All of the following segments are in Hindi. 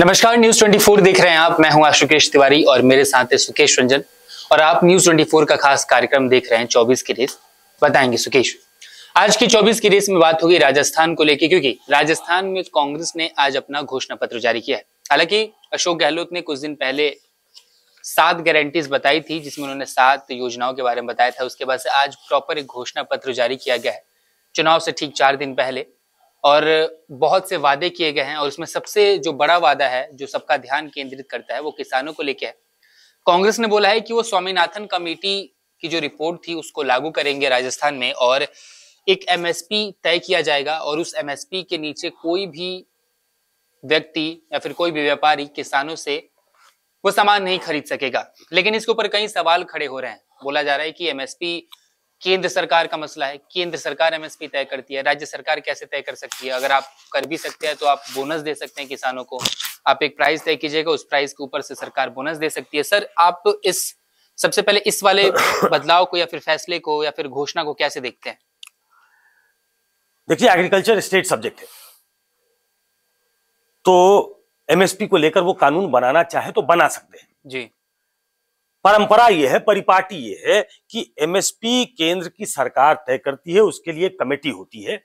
नमस्कार न्यूज 24 देख रहे हैं आप मैं हूं आशुकेश तिवारी और मेरे साथ है सुकेश रंजन और आप न्यूज 24 का खास कार्यक्रम देख रहे हैं 24 की रेस बताएंगे सुकेश आज की 24 की रेस में बात होगी राजस्थान को लेकर क्योंकि राजस्थान में कांग्रेस ने आज अपना घोषणा पत्र जारी किया है हालांकि अशोक गहलोत ने कुछ दिन पहले सात गारंटीज बताई थी जिसमें उन्होंने सात योजनाओं के बारे में बताया था उसके बाद आज प्रॉपर एक घोषणा पत्र जारी किया गया है चुनाव से ठीक चार दिन पहले और बहुत से वादे किए गए हैं और उसमें सबसे जो बड़ा वादा है जो सबका ध्यान केंद्रित करता है वो किसानों को लेके है कांग्रेस ने बोला है कि वो स्वामीनाथन कमेटी की जो रिपोर्ट थी उसको लागू करेंगे राजस्थान में और एक एमएसपी तय किया जाएगा और उस एमएसपी के नीचे कोई भी व्यक्ति या फिर कोई भी व्यापारी किसानों से वो सामान नहीं खरीद सकेगा लेकिन इसके ऊपर कई सवाल खड़े हो रहे हैं बोला जा रहा है कि एमएसपी केंद्र सरकार का मसला है केंद्र सरकार एमएसपी तय करती है राज्य सरकार कैसे तय कर सकती है अगर आप कर भी सकते हैं तो आप बोनस दे सकते हैं किसानों को आप एक प्राइस तय कीजिएगा उस प्राइस के ऊपर से सरकार बोनस दे सकती है सर आप इस सबसे पहले इस वाले बदलाव को या फिर फैसले को या फिर घोषणा को कैसे देखते हैं देखिए एग्रीकल्चर स्टेट सब्जेक्ट है तो एमएसपी को लेकर वो कानून बनाना चाहे तो बना सकते हैं जी परंपरा यह है परिपाटी यह है कि एमएसपी केंद्र की सरकार तय करती है उसके लिए कमेटी होती है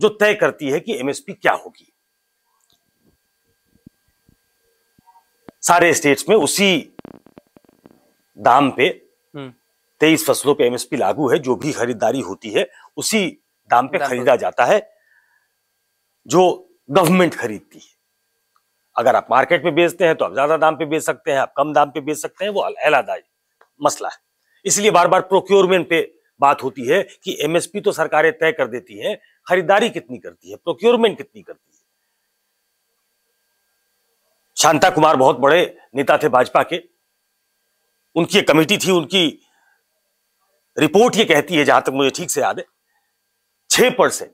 जो तय करती है कि एमएसपी क्या होगी सारे स्टेट्स में उसी दाम पे हम्म। तेईस फसलों पे एमएसपी लागू है जो भी खरीदारी होती है उसी दाम पे खरीदा जाता है जो गवर्नमेंट खरीदती है अगर आप मार्केट में बेचते हैं तो आप ज्यादा दाम पे बेच सकते हैं आप कम दाम पे बेच सकते हैं वो अलहदा मसला है इसलिए बार बार प्रोक्योरमेंट पे बात होती है कि एमएसपी तो सरकारें तय कर देती हैं खरीदारी कितनी करती है प्रोक्योरमेंट कितनी करती है शांता कुमार बहुत बड़े नेता थे भाजपा के उनकी एक कमेटी थी उनकी रिपोर्ट ये कहती है जहां तक मुझे ठीक से याद है छह परसेंट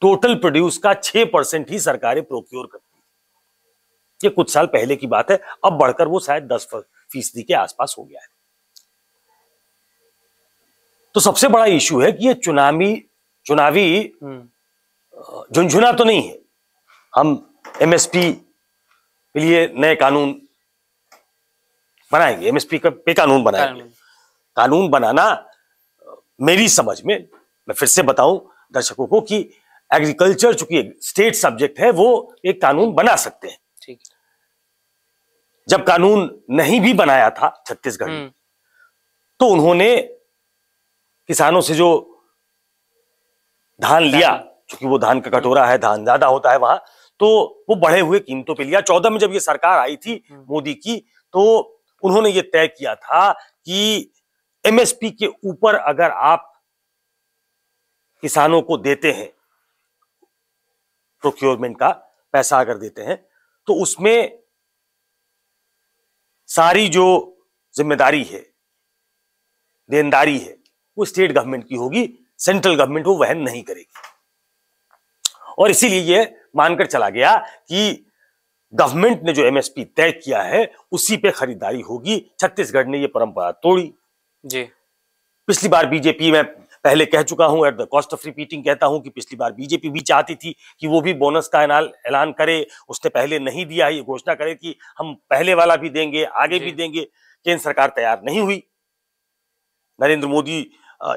टोटल प्रोड्यूस का छह परसेंट ही सरकारें प्रोक्योर करती ये कुछ साल पहले की बात है अब बढ़कर वो शायद दस फीसदी के आसपास हो गया है तो सबसे बड़ा इश्यू है कि ये चुनावी चुनावी हम्म। झुंझुना तो नहीं है हम एमएसपी के लिए नए कानून बनाएंगे एमएसपी का पे कानून बनाएंगे कानून बनाना मेरी समझ में मैं फिर से बताऊं दर्शकों को कि एग्रीकल्चर चूंकि स्टेट सब्जेक्ट है वो एक कानून बना सकते हैं जब कानून नहीं भी बनाया था छत्तीसगढ़ में हम्म। तो उन्होंने किसानों से जो धान लिया क्योंकि वो धान का कटोरा है धान ज्यादा होता है वहां तो वो बढ़े हुए कीमतों पे लिया चौदह में जब ये सरकार आई थी हम्म। मोदी की तो उन्होंने ये तय किया था कि एमएसपी के ऊपर अगर आप किसानों को देते हैं प्रोक्योरमेंट का पैसा अगर देते हैं तो उसमें सारी जो जिम्मेदारी है देनदारी है वो स्टेट गवर्नमेंट की होगी सेंट्रल गवर्नमेंट वो वहन नहीं करेगी और इसीलिए ये मानकर चला गया कि गवर्नमेंट ने जो एमएसपी तय किया है उसी पे खरीदारी होगी छत्तीसगढ़ ने ये परंपरा तोड़ी जी पिछली बार बीजेपी में पहले कह चुका हूं at the cost of repeating कहता हूं कि पिछली बार बीजेपी भी चाहती थी कि वो भी बोनस का ऐलान करे उसने पहले नहीं दिया ये घोषणा करे कि हम पहले वाला भी देंगे आगे भी देंगे केंद्र सरकार तैयार नहीं हुई नरेंद्र मोदी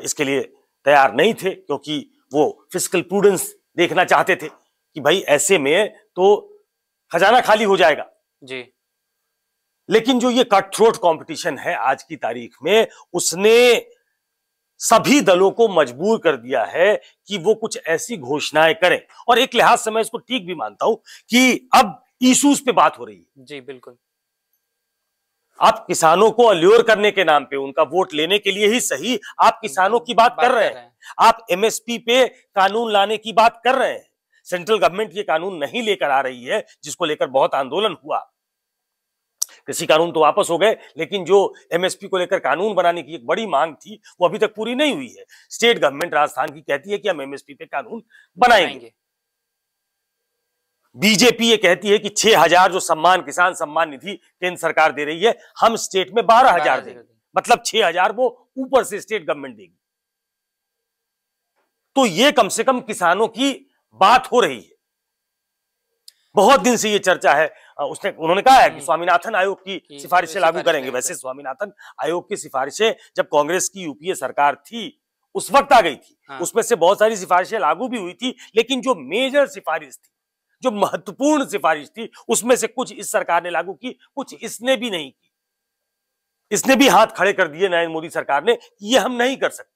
इसके लिए तैयार नहीं थे क्योंकि वो फिजिकल प्रूडेंस देखना चाहते थे कि भाई ऐसे में तो खजाना खाली हो जाएगा जी लेकिन जो ये कट थ्रोट कॉम्पिटिशन है आज की तारीख में उसने सभी दलों को मजबूर कर दिया है कि वो कुछ ऐसी घोषणाएं करें और एक लिहाज से मैं इसको ठीक भी मानता हूं कि अब इशूज पे बात हो रही है जी बिल्कुल आप किसानों को अल्योर करने के नाम पे उनका वोट लेने के लिए ही सही आप किसानों की बात, बात कर रहे हैं आप एमएसपी पे कानून लाने की बात कर रहे हैं सेंट्रल गवर्नमेंट ये कानून नहीं लेकर आ रही है जिसको लेकर बहुत आंदोलन हुआ कृषि कानून तो वापस हो गए लेकिन जो एमएसपी को लेकर कानून बनाने की एक बड़ी मांग थी वो अभी तक पूरी नहीं हुई है स्टेट गवर्नमेंट राजस्थान की कहती है कि हम एमएसपी पे कानून बनाएंगे बीजेपी ये कहती है कि 6000 जो सम्मान किसान सम्मान निधि केंद्र सरकार दे रही है हम स्टेट में बारह हजार देंगे मतलब 6000 वो ऊपर से स्टेट गवर्नमेंट देगी तो ये कम से कम किसानों की बात हो रही है बहुत दिन से ये चर्चा है उसने उन्होंने कहा है कि हम्म। स्वामीनाथन आयोग की सिफारिशें लागू करेंगे वैसे स्वामीनाथन आयोग की सिफारिशें जब कांग्रेस की यूपीए सरकार थी उस वक्त आ गई थी हाँ। उसमें से बहुत सारी सिफारिशें लागू भी हुई थी लेकिन जो मेजर सिफारिश थी जो महत्वपूर्ण सिफारिश थी उसमें से कुछ इस सरकार ने लागू की कुछ इसने भी नहीं की इसने भी हाथ खड़े कर दिए नरेंद्र मोदी सरकार ने ये हम नहीं कर सकते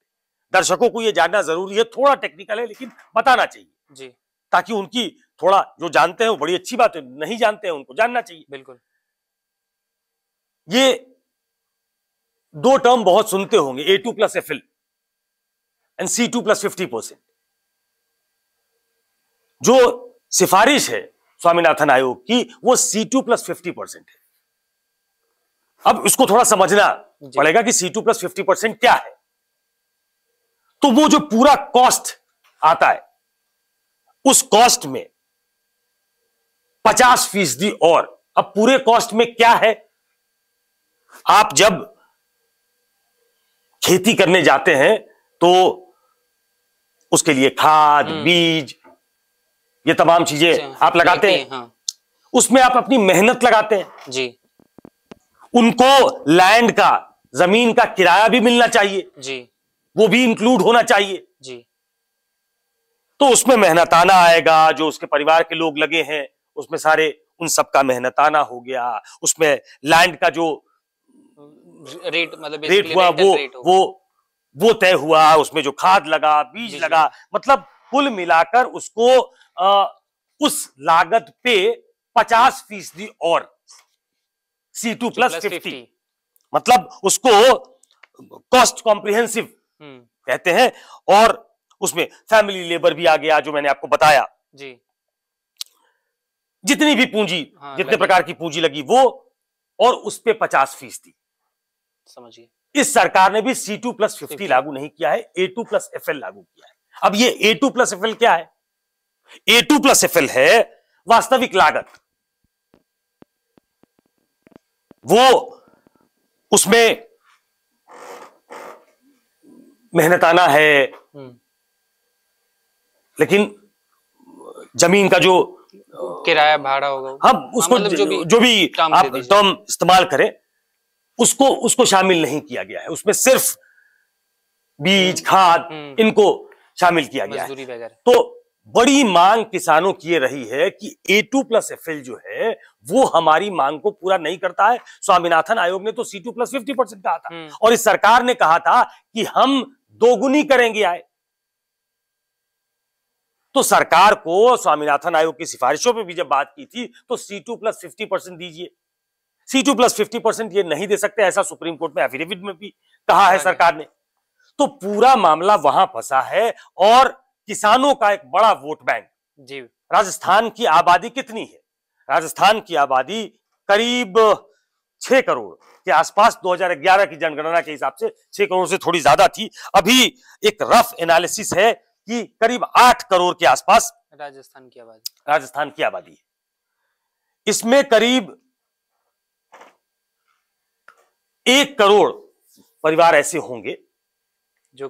दर्शकों को ये जानना जरूरी है थोड़ा टेक्निकल है लेकिन बताना चाहिए जी ताकि उनकी थोड़ा जो जानते हैं वो बड़ी अच्छी बात है नहीं जानते हैं उनको जानना चाहिए बिल्कुल ये दो टर्म बहुत सुनते होंगे A two plus F L and C two plus fifty percent जो सिफारिश है स्वामीनाथन आयोग की वो C two plus fifty percent है अब इसको थोड़ा समझना पड़ेगा कि C two plus fifty percent क्या है तो वो जो पूरा कॉस्ट आता है उस कॉस्ट में पचास फीसदी और अब पूरे कॉस्ट में क्या है आप जब खेती करने जाते हैं तो उसके लिए खाद हम्म। बीज ये तमाम चीजें अच्छा, आप लगाते हैं हाँ। उसमें आप अपनी मेहनत लगाते हैं जी उनको लैंड का जमीन का किराया भी मिलना चाहिए जी वो भी इंक्लूड होना चाहिए जी तो उसमें मेहनताना आएगा जो उसके परिवार के लोग लगे हैं उसमें सारे उन सब का मेहनताना हो गया उसमें लैंड का जो रेट मतलब रेट हुआ वो वो वो तय हुआ उसमें जो खाद लगा बीज लगा मतलब कुल मिलाकर उसको आ, उस लागत पे पचास फीसदी और सी टू प्लस फिफ्टी मतलब उसको कॉस्ट कॉम्प्रिहेंसिव हम्म। कहते हैं और उसमें फैमिली लेबर भी आ गया जो मैंने आपको बताया जी जितनी भी पूंजी हाँ, जितने प्रकार की पूंजी लगी वो और उस पर पचास फीसदी समझिए इस सरकार ने भी सी टू प्लस फिफ्टी लागू नहीं किया है A two plus F L लागू किया है अब ये A two plus F L क्या है A two plus F L है वास्तविक लागत वो उसमें मेहनत आना है हम्म। लेकिन जमीन का जो किराया भाड़ा होगा हाँ उसको मतलब जो भी, जो भी आप टर्म इस्तेमाल करें उसको उसको शामिल नहीं किया गया है उसमें सिर्फ बीज हम्म। खाद हम्म। इनको शामिल किया गया है तो बड़ी मांग किसानों की ये रही है कि ए टू प्लस एफ जो है वो हमारी मांग को पूरा नहीं करता है स्वामीनाथन आयोग ने तो C two plus fifty percent कहा था हम्म। और इस सरकार ने कहा था कि हम दोगुनी करेंगे आय तो सरकार को स्वामीनाथन आयोग की सिफारिशों पे भी जब बात की थी तो C two plus fifty percent दीजिए C two plus fifty percent ये नहीं दे सकते ऐसा सुप्रीम कोर्ट में एफिडेविट में भी कहा है हाँ सरकार ने तो पूरा मामला वहां फंसा है और किसानों का एक बड़ा वोट बैंक जी राजस्थान की आबादी कितनी है राजस्थान की आबादी करीब छह करोड़ के आसपास 2011 की जनगणना के हिसाब से छह करोड़ से थोड़ी ज्यादा थी अभी एक रफ एनालिसिस है कि करीब आठ करोड़ के आसपास राजस्थान की आबादी राजस्थान की आबादी है इसमें करीब एक करोड़ परिवार ऐसे होंगे जो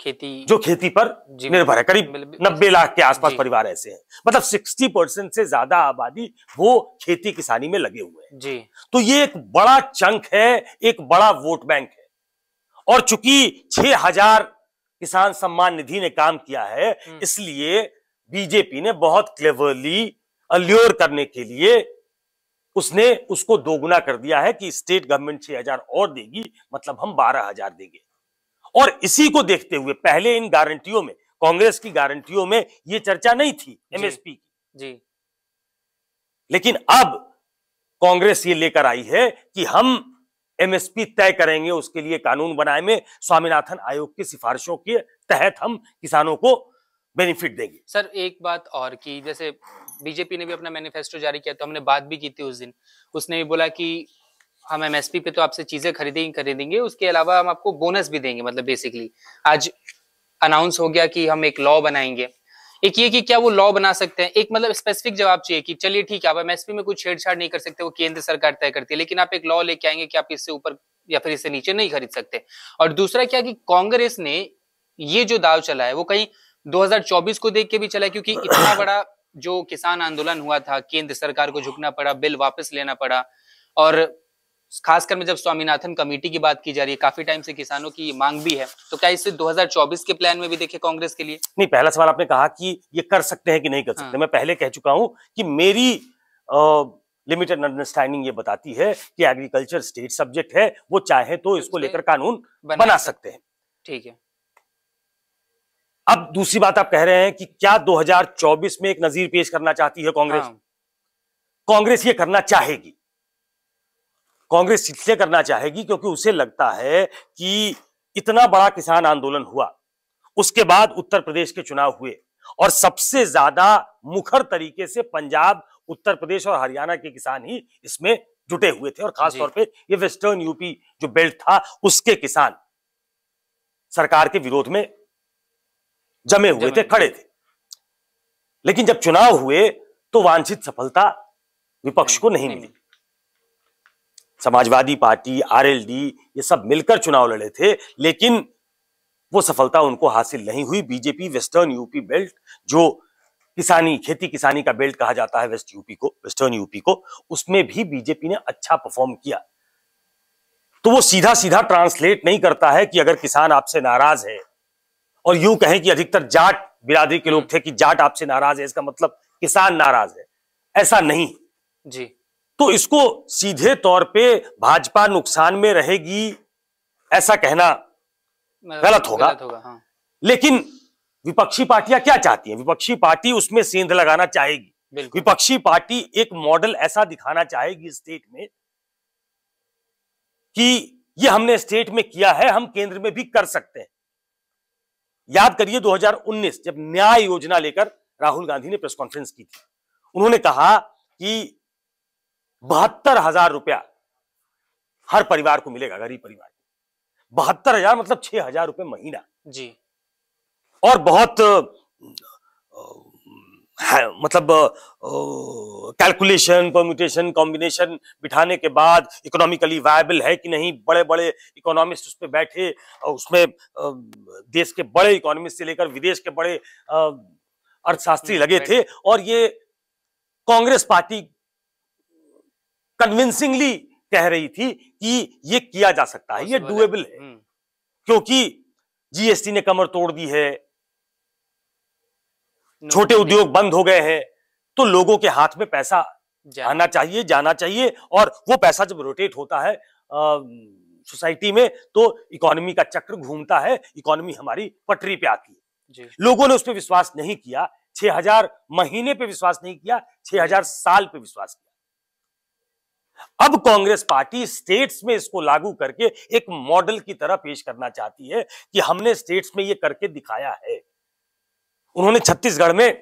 खेती जो खेती पर निर्भर है करीब नब्बे लाख के आसपास परिवार ऐसे हैं मतलब सिक्सटी परसेंट से ज्यादा आबादी वो खेती किसानी में लगे हुए हैं जी तो ये एक बड़ा चंक है एक बड़ा वोट बैंक है और चूंकि छह हजार किसान सम्मान निधि ने काम किया है हम्म। इसलिए बीजेपी ने बहुत क्लेवरली अल्योर करने के लिए उसने उसको दोगुना कर दिया है कि स्टेट गवर्नमेंट छह हजार और देगी मतलब हम बारह हजार देंगे और इसी को देखते हुए पहले इन गारंटियों में कांग्रेस की गारंटियों में यह चर्चा नहीं थी एमएसपी की जी लेकिन अब कांग्रेस ये लेकर आई है कि हम एमएसपी तय करेंगे उसके लिए कानून बनाए में स्वामीनाथन आयोग की सिफारिशों के तहत हम किसानों को बेनिफिट देंगे सर एक बात और की जैसे बीजेपी ने भी अपना मैनिफेस्टो जारी किया तो हमने बात भी की थी उस दिन उसने भी बोला कि हम एमएसपी पे तो आपसे चीजें खरीदेंगे खरीदेंगे उसके अलावा हम आपको बोनस भी देंगे मतलब बेसिकली आज अनाउंस हो गया कि हम एक लॉ बनाएंगे एक ये कि क्या वो लॉ बना सकते हैं एक मतलब स्पेसिफिक जवाब चाहिए कि चलिए ठीक है आप एमएसपी में कुछ छेड़छाड़ नहीं कर सकते वो केंद्र सरकार तय करती है लेकिन आप एक लॉ लेके आएंगे कि आप इससे ऊपर या फिर इससे नीचे नहीं खरीद सकते और दूसरा क्या कि कांग्रेस ने ये जो दाव चला है वो कहीं 2024 को देख के भी चला है क्योंकि इतना बड़ा जो किसान आंदोलन हुआ था केंद्र सरकार को झुकना पड़ा बिल वापस लेना पड़ा और खासकर में जब स्वामीनाथन कमेटी की बात की जा रही है काफी टाइम से किसानों की मांग भी है तो क्या इसे 2024 के प्लान में भी देखे कांग्रेस के लिए नहीं पहला सवाल आपने कहा कि ये कर सकते हैं कि नहीं कर सकते हाँ। मैं पहले कह चुका हूं कि मेरी लिमिटेड अंडरस्टैंडिंग ये बताती है कि एग्रीकल्चर स्टेट सब्जेक्ट है वो चाहे तो इसको लेकर कानून बना, सकते हैं ठीक है अब दूसरी बात आप कह रहे हैं कि क्या दो में एक नजीर पेश करना चाहती है कांग्रेस हाँ। कांग्रेस ये करना चाहेगी कांग्रेस इसलिए करना चाहेगी क्योंकि उसे लगता है कि इतना बड़ा किसान आंदोलन हुआ उसके बाद उत्तर प्रदेश के चुनाव हुए और सबसे ज्यादा मुखर तरीके से पंजाब उत्तर प्रदेश और हरियाणा के किसान ही इसमें जुटे हुए थे और खासतौर पर यह वेस्टर्न यूपी जो बेल्ट था उसके किसान सरकार के विरोध में जमे हुए जमे थे खड़े थे लेकिन जब चुनाव हुए तो वांछित सफलता विपक्ष को नहीं मिली समाजवादी पार्टी आरएलडी ये सब मिलकर चुनाव लड़े थे लेकिन वो सफलता उनको हासिल नहीं हुई बीजेपी वेस्टर्न यूपी बेल्ट जो किसानी खेती किसानी का बेल्ट कहा जाता है वेस्ट यूपी को वेस्टर्न यूपी को उसमें भी बीजेपी ने अच्छा परफॉर्म किया तो वो सीधा सीधा ट्रांसलेट नहीं करता है कि अगर किसान आपसे नाराज है और यूं कहें कि अधिकतर जाट बिरादरी के लोग थे कि जाट आपसे नाराज है इसका मतलब किसान नाराज है ऐसा नहीं जी तो इसको सीधे तौर पे भाजपा नुकसान में रहेगी ऐसा कहना गलत होगा, हाँ। लेकिन विपक्षी पार्टियां क्या चाहती हैं विपक्षी पार्टी उसमें सेंध लगाना चाहेगी विपक्षी पार्टी एक मॉडल ऐसा दिखाना चाहेगी स्टेट में कि ये हमने स्टेट में किया है हम केंद्र में भी कर सकते हैं याद करिए 2019 जब न्याय योजना लेकर राहुल गांधी ने प्रेस कॉन्फ्रेंस की थी उन्होंने कहा कि बहत्तर हजार रुपया हर परिवार को मिलेगा गरीब परिवार बहत्तर हजार मतलब छह हजार रुपये महीना जी और बहुत है, मतलब कैलकुलेशन परम्यूटेशन कॉम्बिनेशन बिठाने के बाद इकोनॉमिकली वायबल है कि नहीं बड़े बड़े इकोनॉमिस्ट उस पर बैठे और उसमें देश के बड़े इकोनॉमिस्ट से लेकर विदेश के बड़े अर्थशास्त्री हम्म, लगे थे और ये कांग्रेस पार्टी कन्विंसिंगली कह रही थी कि ये किया जा सकता है ये डुएबल है हम्म। क्योंकि जीएसटी ने कमर तोड़ दी है छोटे उद्योग बंद हो गए हैं तो लोगों के हाथ में पैसा आना चाहिए जाना चाहिए और वो पैसा जब रोटेट होता है सोसाइटी में तो इकोनॉमी का चक्र घूमता है इकोनॉमी हमारी पटरी पे आती है लोगों ने उस पर विश्वास नहीं किया हजार महीने पे विश्वास नहीं किया छह हजार साल पे विश्वास किया अब कांग्रेस पार्टी स्टेट्स में इसको लागू करके एक मॉडल की तरह पेश करना चाहती है कि हमने स्टेट्स में ये करके दिखाया है उन्होंने छत्तीसगढ़ में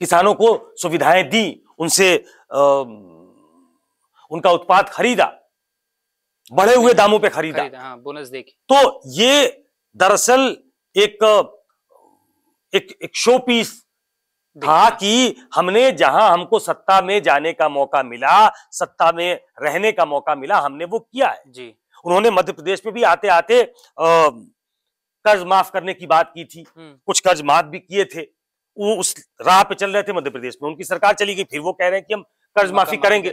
किसानों को सुविधाएं दी उनसे आ, उनका उत्पाद खरीदा बढ़े हुए दामों पे खरीदा, खरीदा हाँ, बोनस देख तो ये दरअसल एक एक, एक शोपीस था हाँ, कि हमने जहां हमको सत्ता में जाने का मौका मिला सत्ता में रहने का मौका मिला हमने वो किया है जी उन्होंने मध्य प्रदेश में भी आते आते कर्ज माफ करने की बात की थी हम्म। कुछ कर्ज माफ भी किए थे वो उस राह पे चल रहे थे मध्य प्रदेश में उनकी सरकार चली गई फिर वो कह रहे हैं कि हम कर्ज माफी करेंगे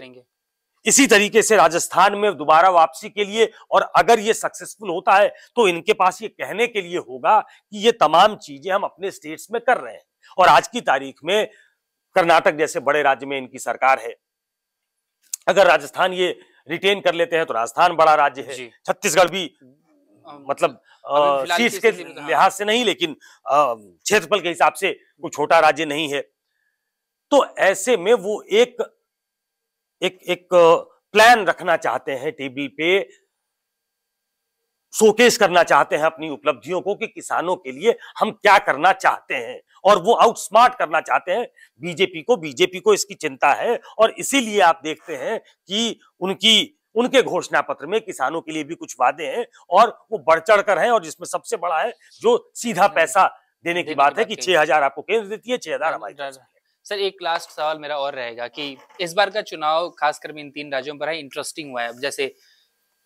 इसी तरीके से राजस्थान में दोबारा वापसी के लिए और अगर ये सक्सेसफुल होता है तो इनके पास ये कहने के लिए होगा कि ये तमाम चीजें हम अपने स्टेट्स में कर रहे हैं और आज की तारीख में कर्नाटक जैसे बड़े राज्य में इनकी सरकार है अगर राजस्थान ये रिटेन कर लेते हैं तो राजस्थान बड़ा राज्य है छत्तीसगढ़ भी मतलब सीट्स के लिहाज से नहीं लेकिन क्षेत्रफल के हिसाब से कोई छोटा राज्य नहीं है तो ऐसे में वो एक एक एक प्लान रखना चाहते हैं टेबल पे शोकेश करना चाहते हैं अपनी उपलब्धियों को कि किसानों के लिए हम क्या करना चाहते हैं और वो आउटस्मार्ट करना चाहते हैं बीजेपी को बीजेपी को इसकी चिंता है और इसीलिए आप देखते हैं कि उनकी उनके घोषणा पत्र में किसानों के लिए भी कुछ वादे हैं और वो बढ़ चढ़ कर है और जिसमें सबसे बड़ा है जो सीधा हम्म। पैसा देने की बात है कि छह हजार आपको केंद्र देती है छह हजार हमारी सर एक लास्ट सवाल मेरा और रहेगा कि इस बार का चुनाव खासकर में इन तीन राज्यों पर है इंटरेस्टिंग हुआ है जैसे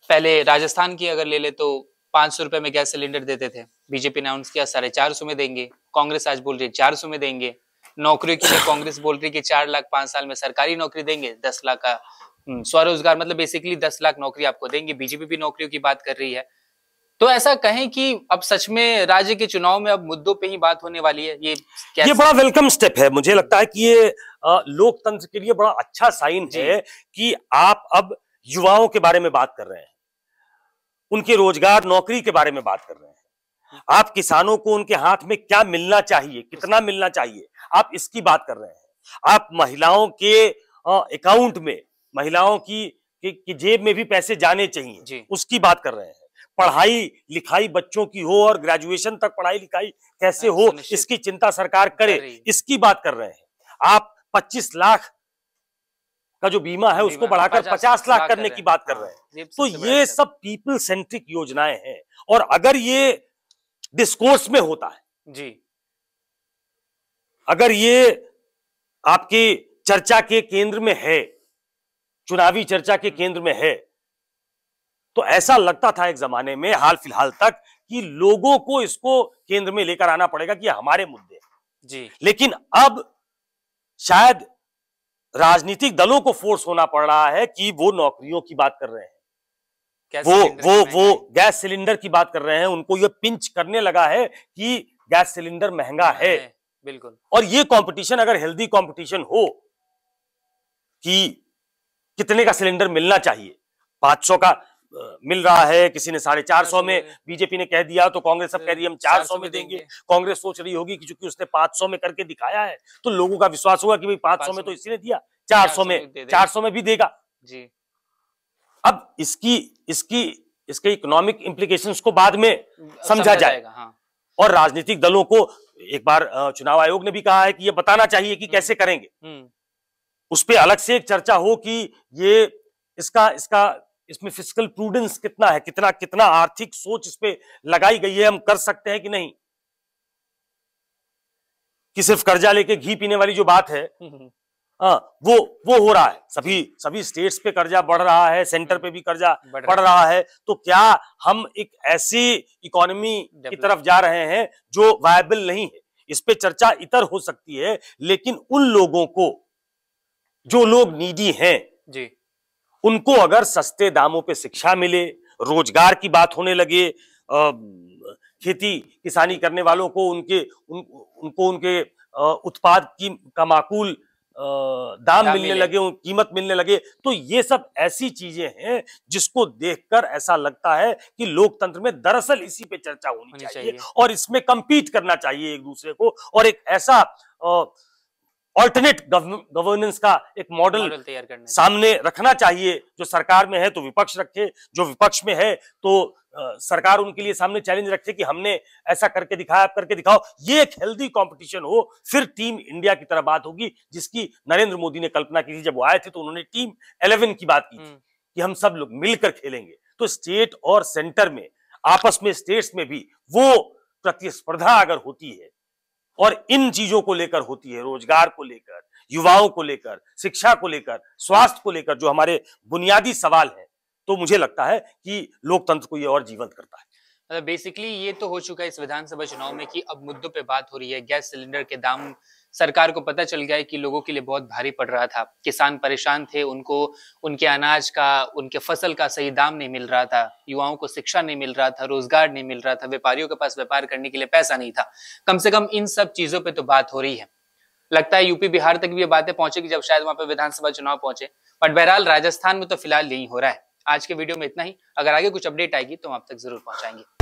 पहले राजस्थान की अगर ले ले तो पांच सौ रुपए में गैस सिलेंडर देते थे बीजेपी ने अनाउंस किया साढ़े चार सौ में देंगे कांग्रेस आज बोल रही है चार में देंगे नौकरियों के लिए कांग्रेस बोल रही है कि चार लाख पांच साल में सरकारी नौकरी देंगे दस लाख का हम्म, स्वरोजगार मतलब बेसिकली दस लाख नौकरी आपको देंगे बीजेपी भी नौकरियों की बात कर रही है तो ऐसा कहें कि अब सच में राज्य के चुनाव में अब मुद्दों पे ही बात होने वाली है ये ये बड़ा वेलकम स्टेप है मुझे लगता है कि ये लोकतंत्र के लिए बड़ा अच्छा साइन है कि आप अब युवाओं के बारे में बात कर रहे हैं उनके रोजगार नौकरी के बारे में बात कर रहे हैं आप किसानों को उनके हाथ में क्या मिलना चाहिए कितना मिलना चाहिए आप इसकी बात कर रहे हैं आप महिलाओं के अकाउंट में महिलाओं की कि, कि जेब में भी पैसे जाने चाहिए उसकी बात कर रहे हैं पढ़ाई लिखाई बच्चों की हो और ग्रेजुएशन तक पढ़ाई लिखाई कैसे हो हाँ, इसकी चिंता सरकार करे इसकी बात कर रहे हैं आप 25 लाख का जो बीमा है उसको बढ़ाकर 50, लाख, लाख करने की बात कर हाँ, रहे हैं तो ये सब पीपल सेंट्रिक योजनाएं हैं और अगर ये डिस्कोर्स में होता है जी अगर ये आपकी चर्चा के केंद्र में है चुनावी चर्चा के हम्म। केंद्र में है तो ऐसा लगता था एक जमाने में हाल फिलहाल तक कि लोगों को इसको केंद्र में लेकर आना पड़ेगा कि हमारे मुद्दे जी लेकिन अब शायद राजनीतिक दलों को फोर्स होना पड़ रहा है कि वो नौकरियों की बात कर रहे हैं वो वो वो गैस सिलेंडर की बात कर रहे हैं उनको ये पिंच करने लगा है कि गैस सिलेंडर महंगा है बिल्कुल और ये कंपटीशन अगर हेल्दी कंपटीशन हो कि कितने का सिलेंडर मिलना चाहिए 500 का मिल रहा है किसी ने साढ़े चार सौ में बीजेपी ने कह दिया तो कांग्रेस सब कह रही है हम चार सौ में देंगे कांग्रेस सोच रही होगी कि चूंकि उसने पांच सौ में करके दिखाया है तो लोगों का विश्वास होगा कि भाई पांच सौ में तो इसी ने दिया चार सौ में चार सौ में भी देगा जी अब इसकी इसकी इसके इकोनॉमिक इम्प्लीकेशन को बाद में समझा जाएगा हाँ। और राजनीतिक दलों को एक बार चुनाव आयोग ने भी कहा है कि ये बताना चाहिए कि हम्म। कैसे करेंगे हम्म। उस पर अलग से एक चर्चा हो कि ये इसका इसका इसमें फिजिकल प्रूडेंस कितना है कितना कितना आर्थिक सोच इस पर लगाई गई है हम कर सकते हैं कि नहीं कि सिर्फ कर्जा लेके घी पीने वाली जो बात है हम्म। हाँ, वो वो हो रहा है सभी सभी स्टेट्स पे कर्जा बढ़ रहा है सेंटर पे भी कर्जा बढ़, बढ़ रहा है तो क्या हम एक ऐसी इकोनॉमी की तरफ जा रहे हैं जो वायबल नहीं है इस पे चर्चा इतर हो सकती है लेकिन उन लोगों को जो लोग नीडी हैं जी उनको अगर सस्ते दामों पे शिक्षा मिले रोजगार की बात होने लगे आ, खेती किसानी करने वालों को उनके उन, उनको उनके उत्पाद की का माकूल दाम मिलने, मिलने लगे कीमत मिलने लगे तो ये सब ऐसी चीजें हैं जिसको देखकर ऐसा लगता है कि लोकतंत्र में दरअसल इसी पे चर्चा होनी चाहिए, चाहिए और इसमें कंपीट करना चाहिए एक दूसरे को और एक ऐसा ऑल्टरनेट गवर्नेंस का एक मॉडल तैयार करना सामने रखना चाहिए जो सरकार में है तो विपक्ष रखे जो विपक्ष में है तो सरकार उनके लिए सामने चैलेंज रखे कि हमने ऐसा करके दिखाया आप करके दिखाओ ये एक हेल्दी कंपटीशन हो फिर टीम इंडिया की तरह बात होगी जिसकी नरेंद्र मोदी ने कल्पना की थी जब वो आए थे तो उन्होंने टीम इलेवन की बात की थी हम्म। कि हम सब लोग मिलकर खेलेंगे तो स्टेट और सेंटर में आपस में स्टेट्स में भी वो प्रतिस्पर्धा अगर होती है और इन चीजों को लेकर होती है रोजगार को लेकर युवाओं को लेकर शिक्षा को लेकर स्वास्थ्य को लेकर जो हमारे बुनियादी सवाल है तो मुझे लगता है कि लोकतंत्र को ये और जीवंत करता है मतलब बेसिकली ये तो हो चुका है इस विधानसभा चुनाव में कि अब मुद्दों पे बात हो रही है गैस सिलेंडर के दाम सरकार को पता चल गया है कि लोगों के लिए बहुत भारी पड़ रहा था किसान परेशान थे उनको उनके अनाज का उनके फसल का सही दाम नहीं मिल रहा था युवाओं को शिक्षा नहीं मिल रहा था रोजगार नहीं मिल रहा था व्यापारियों के पास व्यापार करने के लिए पैसा नहीं था कम से कम इन सब चीजों पर तो बात हो रही है लगता है यूपी बिहार तक भी ये बातें पहुंचेगी जब शायद वहां पर विधानसभा चुनाव पहुंचे बट बहरहाल राजस्थान में तो फिलहाल यही हो रहा है आज के वीडियो में इतना ही अगर आगे कुछ अपडेट आएगी तो हम आप तक जरूर पहुंचाएंगे